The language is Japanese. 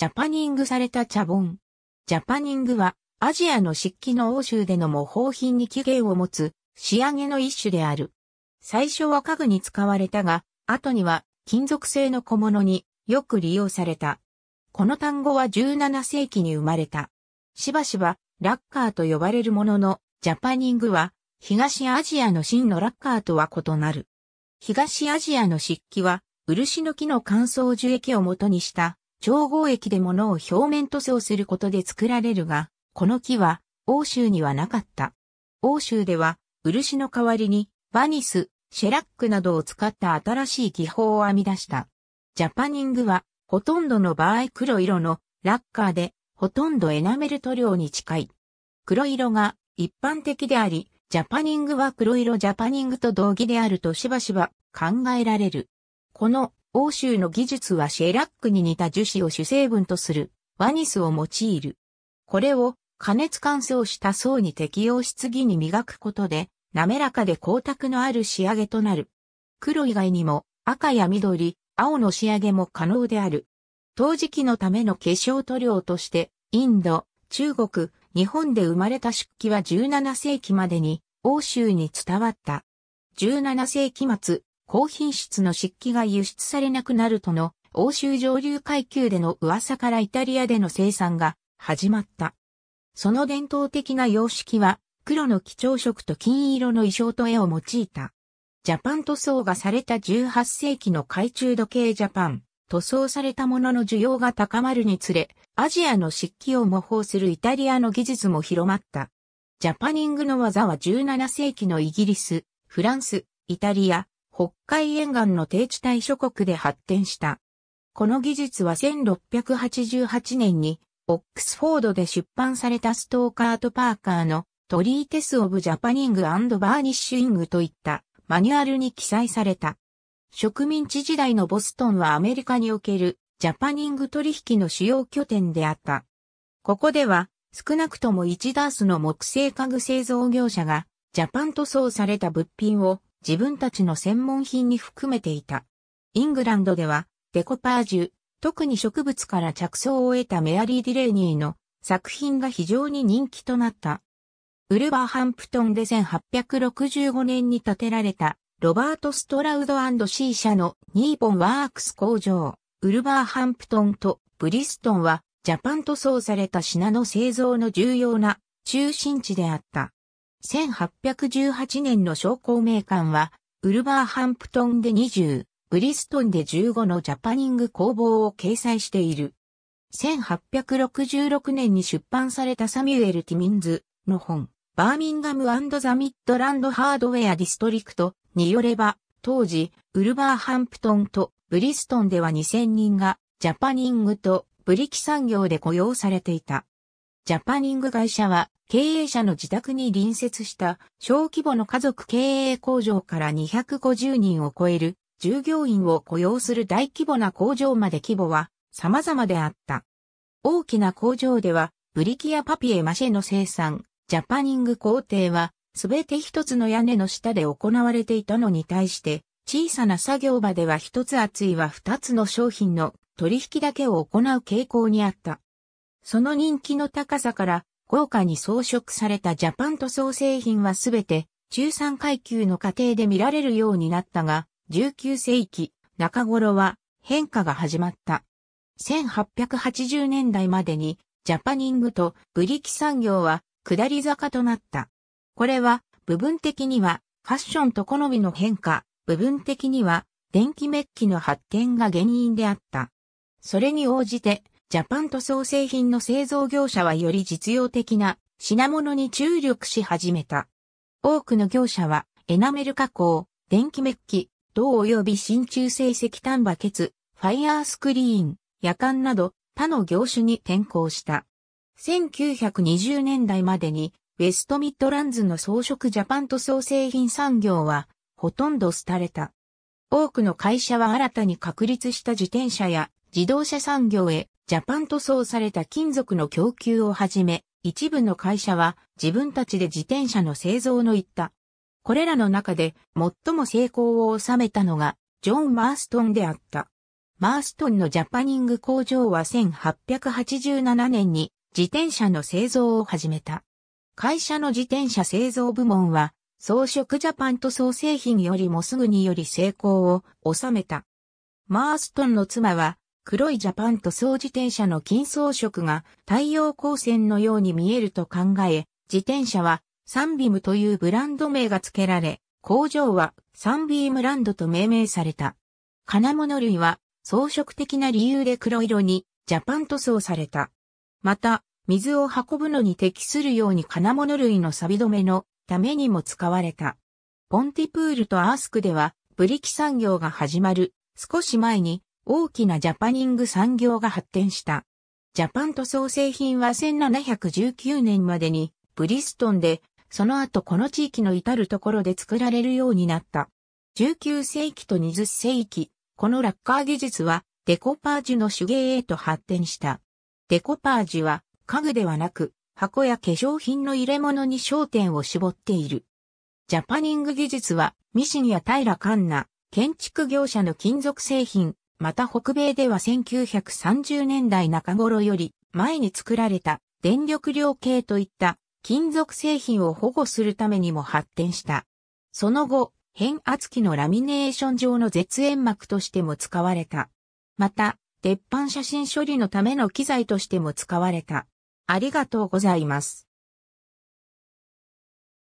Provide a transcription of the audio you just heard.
ジャパニングされた茶盆。ジャパニングは、アジアの漆器の欧州での模倣品に起源を持つ、仕上げの一種である。最初は家具に使われたが、後には、金属製の小物によく利用された。この単語は17世紀に生まれた。しばしば、ラッカーと呼ばれるものの、ジャパニングは、東アジアの真のラッカーとは異なる。東アジアの漆器は、漆の木の乾燥樹液を元にした調合液で物を表面塗装することで作られるが、この木は欧州にはなかった。欧州では漆の代わりにバニス、シェラックなどを使った新しい技法を編み出した。ジャパニングはほとんどの場合黒色のラッカーでほとんどエナメル塗料に近い。黒色が一般的であり、ジャパニングは黒色ジャパニングと同義であるとしばしば考えられる。この欧州の技術はシェラックに似た樹脂を主成分とするワニスを用いる。これを加熱乾燥した層に適用し次に磨くことで滑らかで光沢のある仕上げとなる。黒以外にも赤や緑、青の仕上げも可能である。陶磁器のための化粧塗料としてインド、中国、日本で生まれた漆器は17世紀までに欧州に伝わった。17世紀末、高品質の漆器が輸出されなくなるとの欧州上流階級での噂からイタリアでの生産が始まった。その伝統的な様式は黒の基調色と金色の衣装と絵を用いた。ジャパン塗装がされた18世紀の懐中時計ジャパン、塗装されたものの需要が高まるにつれ、アジアの漆器を模倣するイタリアの技術も広まった。ジャパニングの技は17世紀のイギリス、フランス、イタリア、北海沿岸の低地帯諸国で発展した。この技術は1688年にオックスフォードで出版されたストーカーとパーカーのトリーテス・オブ・ジャパニング・バーニッシュイングといったマニュアルに記載された。植民地時代のボストンはアメリカにおけるジャパニング取引の主要拠点であった。ここでは少なくとも1ダースの木製家具製造業者がジャパン塗装された物品を自分たちの専門品に含めていた。イングランドでは、デコパージュ、特に植物から着想を得たメアリー・ディレーニーの作品が非常に人気となった。ウルバーハンプトンで1865年に建てられたロバート・ストラウド &C 社のニーボンワークス工場、ウルバーハンプトンとブリストンはジャパン塗装された品の製造の重要な中心地であった。1818年の商工名館は、ウルバーハンプトンで20、ブリストンで15のジャパニング工房を掲載している。1866年に出版されたサミュエル・ティミンズの本、バーミンガムザ・ミッドランド・ハードウェア・ディストリクトによれば、当時、ウルバーハンプトンとブリストンでは2000人が、ジャパニングとブリキ産業で雇用されていた。ジャパニング会社は、経営者の自宅に隣接した小規模の家族経営工場から250人を超える従業員を雇用する大規模な工場まで規模は様々であった。大きな工場ではブリキやパピエマシェの生産、ジャパニング工程はすべて一つの屋根の下で行われていたのに対して小さな作業場では一つ厚いは二つの商品の取引だけを行う傾向にあった。その人気の高さから豪華に装飾されたジャパン塗装製品はすべて中産階級の家庭で見られるようになったが、19世紀中頃は変化が始まった。1880年代までにジャパニングとブリキ産業は下り坂となった。これは部分的にはファッションと好みの変化、部分的には電気メッキの発展が原因であった。それに応じてジャパン塗装製品の製造業者はより実用的な品物に注力し始めた。多くの業者はエナメル加工、電気メッキ、銅及び真鍮製石炭バケツ、ファイアースクリーン、夜間など他の業種に転向した。1920年代までにウェストミッドランズの装飾ジャパン塗装製品産業はほとんど廃れた。多くの会社は新たに確立した自転車や自動車産業へジャパン塗装された金属の供給をはじめ、一部の会社は自分たちで自転車の製造のいった。これらの中で最も成功を収めたのが、ジョン・マーストンであった。マーストンのジャパニング工場は1887年に自転車の製造を始めた。会社の自転車製造部門は、装飾ジャパン塗装製品よりもすぐにより成功を収めた。マーストンの妻は黒いジャパンと総自転車の金装色が太陽光線のように見えると考え、自転車はサンビムというブランド名が付けられ、工場はサンビームランドと命名された。金物類は装飾的な理由で黒色にジャパン塗装された。また、水を運ぶのに適するように金物類の錆止めのためにも使われた。ポンティプールとアースクではブリキ産業が始まる少し前に大きなジャパニング産業が発展した。ジャパン塗装製品は1719年までにブリストンで、その後この地域の至るところで作られるようになった。19世紀と20世紀、このラッカー技術はデコパージュの手芸へと発展した。デコパージュは家具ではなく箱や化粧品の入れ物に焦点を絞っている。ジャパニング技術はミシンやカンナ、建築業者の金属製品、また北米では1930年代中頃より前に作られた電力量計といった金属製品を保護するためにも発展した。その後、変圧器のラミネーション上の絶縁膜としても使われた。また、鉄板写真処理のための機材としても使われた。ありがとうございます。